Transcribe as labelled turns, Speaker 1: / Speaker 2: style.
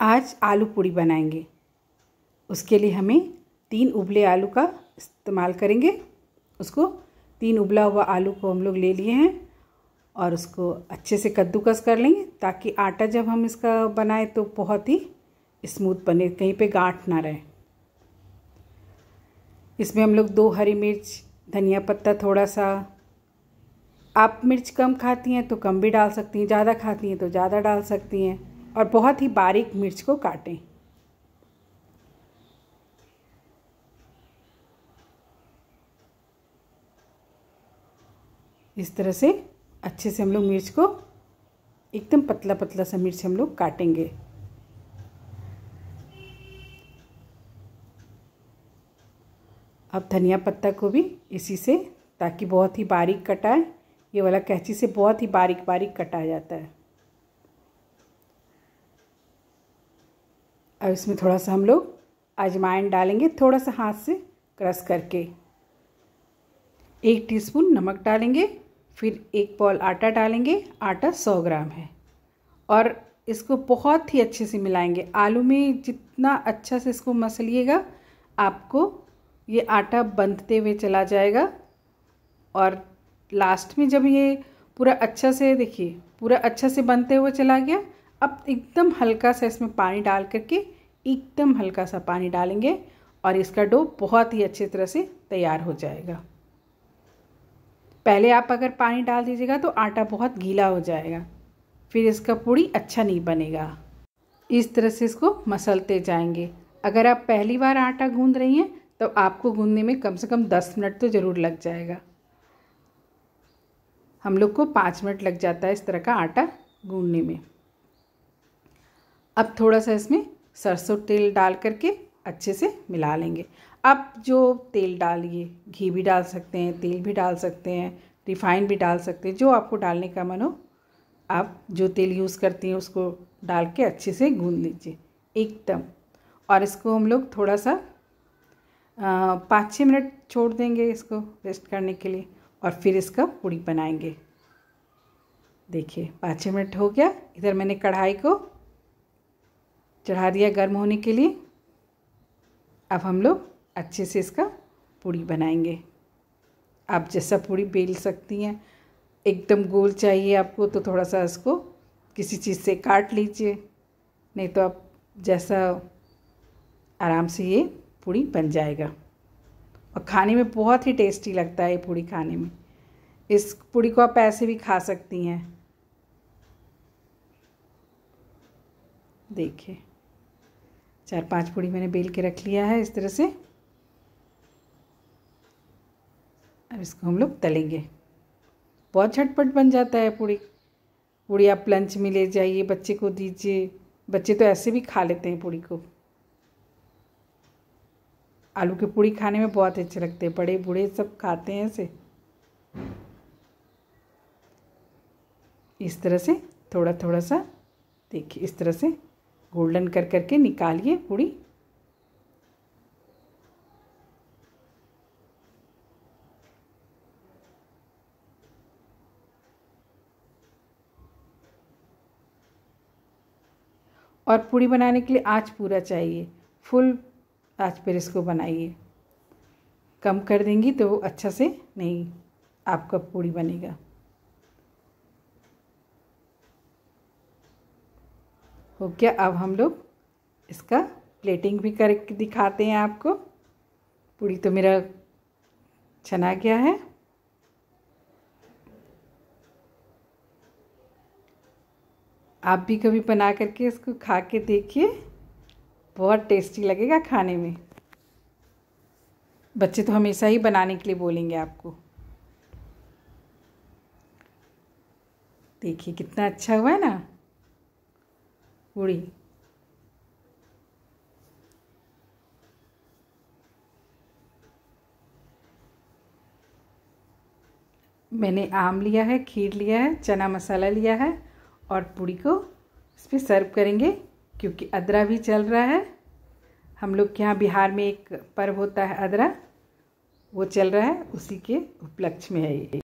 Speaker 1: आज आलू पूड़ी बनाएंगे उसके लिए हमें तीन उबले आलू का इस्तेमाल करेंगे उसको तीन उबला हुआ आलू को हम लोग ले लिए हैं और उसको अच्छे से कद्दूकस कर लेंगे ताकि आटा जब हम इसका बनाएं तो बहुत ही स्मूथ बने कहीं पे गांठ ना रहे इसमें हम लोग दो हरी मिर्च धनिया पत्ता थोड़ा सा आप मिर्च कम खाती हैं तो कम भी डाल सकती हैं ज़्यादा खाती हैं तो ज़्यादा डाल सकती हैं और बहुत ही बारीक मिर्च को काटें इस तरह से अच्छे से हम लोग मिर्च को एकदम पतला पतला सा मिर्च हम लोग काटेंगे अब धनिया पत्ता को भी इसी से ताकि बहुत ही बारीक कटाए ये वाला कैंची से बहुत ही बारीक बारीक कटाया जाता है अब इसमें थोड़ा सा हम लोग अजवाइन डालेंगे थोड़ा सा हाथ से क्रश करके एक टीस्पून नमक डालेंगे फिर एक पॉल आटा डालेंगे आटा सौ ग्राम है और इसको बहुत ही अच्छे से मिलाएंगे आलू में जितना अच्छा से इसको मसलिएगा आपको ये आटा बंधते हुए चला जाएगा और लास्ट में जब ये पूरा अच्छा से देखिए पूरा अच्छा से बनते हुए चला गया अब एकदम हल्का सा इसमें पानी डाल करके एकदम हल्का सा पानी डालेंगे और इसका डो बहुत ही अच्छी तरह से तैयार हो जाएगा पहले आप अगर पानी डाल दीजिएगा तो आटा बहुत गीला हो जाएगा फिर इसका पूड़ी अच्छा नहीं बनेगा इस तरह से इसको मसलते जाएंगे अगर आप पहली बार आटा गूंद रही हैं तो आपको गूंदने में कम से कम दस मिनट तो ज़रूर लग जाएगा हम लोग को पाँच मिनट लग जाता है इस तरह का आटा गूंदने में अब थोड़ा सा इसमें सरसों तेल डाल करके अच्छे से मिला लेंगे आप जो तेल डालिए घी भी डाल सकते हैं तेल भी डाल सकते हैं रिफाइंड भी डाल सकते हैं जो आपको डालने का मन हो आप जो तेल यूज़ करती हैं उसको डाल के अच्छे से गूंद लीजिए एकदम और इसको हम लोग थोड़ा सा पाँच छः मिनट छोड़ देंगे इसको रेस्ट करने के लिए और फिर इसका पूड़ी बनाएंगे देखिए पाँच छः मिनट हो गया इधर मैंने कढ़ाई को चढ़ा दिया गर्म होने के लिए अब हम लोग अच्छे से इसका पूड़ी बनाएंगे आप जैसा पूड़ी बेल सकती हैं एकदम गोल चाहिए आपको तो थोड़ा सा इसको किसी चीज़ से काट लीजिए नहीं तो आप जैसा आराम से ये पूड़ी बन जाएगा और खाने में बहुत ही टेस्टी लगता है ये पूड़ी खाने में इस पूड़ी को आप ऐसे भी खा सकती हैं देखिए चार पांच पूड़ी मैंने बेल के रख लिया है इस तरह से अब इसको हम लोग तलेंगे बहुत झटपट बन जाता है पूड़ी पूड़ी आप लंच में ले जाइए बच्चे को दीजिए बच्चे तो ऐसे भी खा लेते हैं पूड़ी को आलू की पूड़ी खाने में बहुत अच्छे लगते हैं बड़े बूढ़े सब खाते हैं ऐसे इस तरह से थोड़ा थोड़ा सा देखिए इस तरह से गोल्डन कर करके निकालिए पूरी और पूड़ी बनाने के लिए आँच पूरा चाहिए फुल आँच पर इसको बनाइए कम कर देंगी तो अच्छा से नहीं आपका पूड़ी बनेगा हो गया अब हम लोग इसका प्लेटिंग भी करके दिखाते हैं आपको पूड़ी तो मेरा छना गया है आप भी कभी बना करके इसको खा के देखिए बहुत टेस्टी लगेगा खाने में बच्चे तो हमेशा ही बनाने के लिए बोलेंगे आपको देखिए कितना अच्छा हुआ है ना होड़ी मैंने आम लिया है खीर लिया है चना मसाला लिया है और पूड़ी को इस पर सर्व करेंगे क्योंकि अदरा भी चल रहा है हम लोग के यहाँ बिहार में एक पर्व होता है अदरा वो चल रहा है उसी के उपलक्ष्य में है ये